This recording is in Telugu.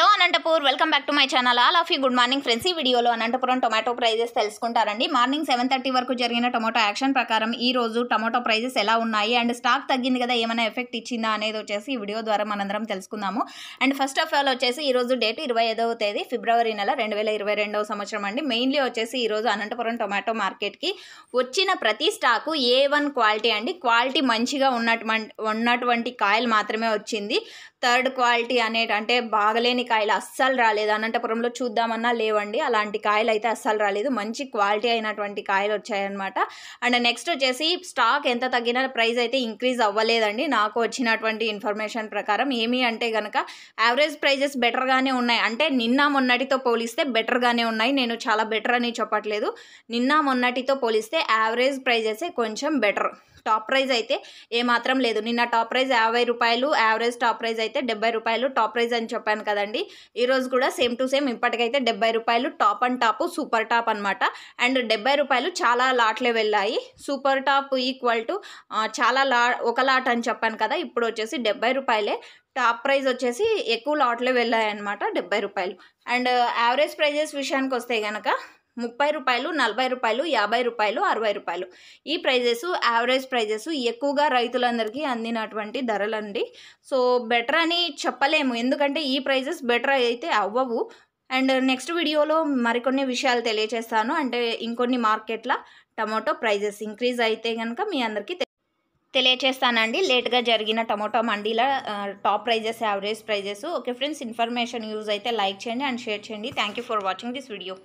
¿No? Anantapur welcome back to my channel all of you good morning friends ఈ వీడియోలో అనంతపురం టొమాటో ప్రైజెస్ తెలుసుకుంటారండి మార్నింగ్ సెవెన్ థర్టీ వరకు జరిగిన టొమాటో యాక్షన్ ప్రకారం ఈ రోజు టొమాటో ప్రైజెస్ ఎలా ఉన్నాయి అండ్ స్టాక్ తగ్గింది కదా ఏమైనా ఎఫెక్ట్ ఇచ్చిందా అనేది వచ్చేసి ఈ వీడియో ద్వారా మనందరం తెలుసుకుందాము అండ్ ఫస్ట్ ఆఫ్ ఆల్ వచ్చేసి ఈ రోజు డేట్ ఇరవై ఐదవ తేదీ ఫిబ్రవరి నెల రెండు వేల ఇరవై రెండవ సంవత్సరం అండి మెయిన్లీ వచ్చేసి ఈ రోజు అనంతపురం టొమాటో మార్కెట్కి వచ్చిన ప్రతి స్టాకు ఏ వన్ క్వాలిటీ అండి క్వాలిటీ మంచిగా ఉన్నటువంటి ఉన్నటువంటి కాయలు మాత్రమే వచ్చింది థర్డ్ క్వాలిటీ అనేటంటే అంటే బాగలేని కాయలు కాయలు అస్సలు రాలేదు అనంతపురంలో చూద్దామన్నా లేవండి అలాంటి కాయలు అయితే అస్సలు రాలేదు మంచి క్వాలిటీ అయినటువంటి కాయలు వచ్చాయన్నమాట అండ్ నెక్స్ట్ వచ్చేసి స్టాక్ ఎంత తగ్గినా ప్రైస్ అయితే ఇంక్రీజ్ అవ్వలేదండి నాకు వచ్చినటువంటి ఇన్ఫర్మేషన్ ప్రకారం ఏమి అంటే కనుక యావరేజ్ ప్రైజెస్ బెటర్గానే ఉన్నాయి అంటే నిన్న మొన్నటితో పోలిస్తే బెటర్గానే ఉన్నాయి నేను చాలా బెటర్ అని చెప్పట్లేదు నిన్న మొన్నటితో పోలిస్తే యావరేజ్ ప్రైజెసే కొంచెం బెటర్ టాప్ ప్రైజ్ అయితే ఏమాత్రం లేదు నిన్న టాప్ ప్రైజ్ యాభై రూపాయలు యావరేజ్ టాప్ ప్రైజ్ అయితే డెబ్బై రూపాయలు టాప్ ప్రైజ్ అని చెప్పాను కదండి ఈరోజు కూడా సేమ్ టు సేమ్ ఇప్పటికైతే డెబ్బై రూపాయలు top and top super top అనమాట అండ్ డెబ్బై రూపాయలు చాలా లాట్లే వెళ్ళాయి సూపర్ టాప్ ఈక్వల్ టు చాలా లా ఒక లాట్ అని చెప్పాను కదా ఇప్పుడు వచ్చేసి డెబ్బై రూపాయలే టాప్ ప్రైజ్ వచ్చేసి ఎక్కువ లాట్లే వెళ్ళాయి అనమాట డెబ్బై రూపాయలు అండ్ యావరేజ్ ప్రైజెస్ విషయానికి వస్తే కనుక ముప్పై రూపాయలు నలభై రూపాయలు యాభై రూపాయలు అరవై రూపాయలు ఈ ప్రైజెస్ యావరేజ్ ప్రైజెస్ ఎక్కువగా రైతులందరికీ అందినటువంటి ధరలండి సో బెటర్ అని చెప్పలేము ఎందుకంటే ఈ ప్రైజెస్ బెటర్ అయితే అవ్వవు అండ్ నెక్స్ట్ వీడియోలో మరికొన్ని విషయాలు తెలియచేస్తాను అంటే ఇంకొన్ని మార్కెట్ల టమోటో ప్రైజెస్ ఇంక్రీజ్ అయితే కనుక మీ అందరికీ తెలియచేస్తానండి లేట్గా జరిగిన టమోటో మండీల top prices average prices okay friends information use అయితే లైక్ చేయండి అండ్ షేర్ చేయండి thank for watching this video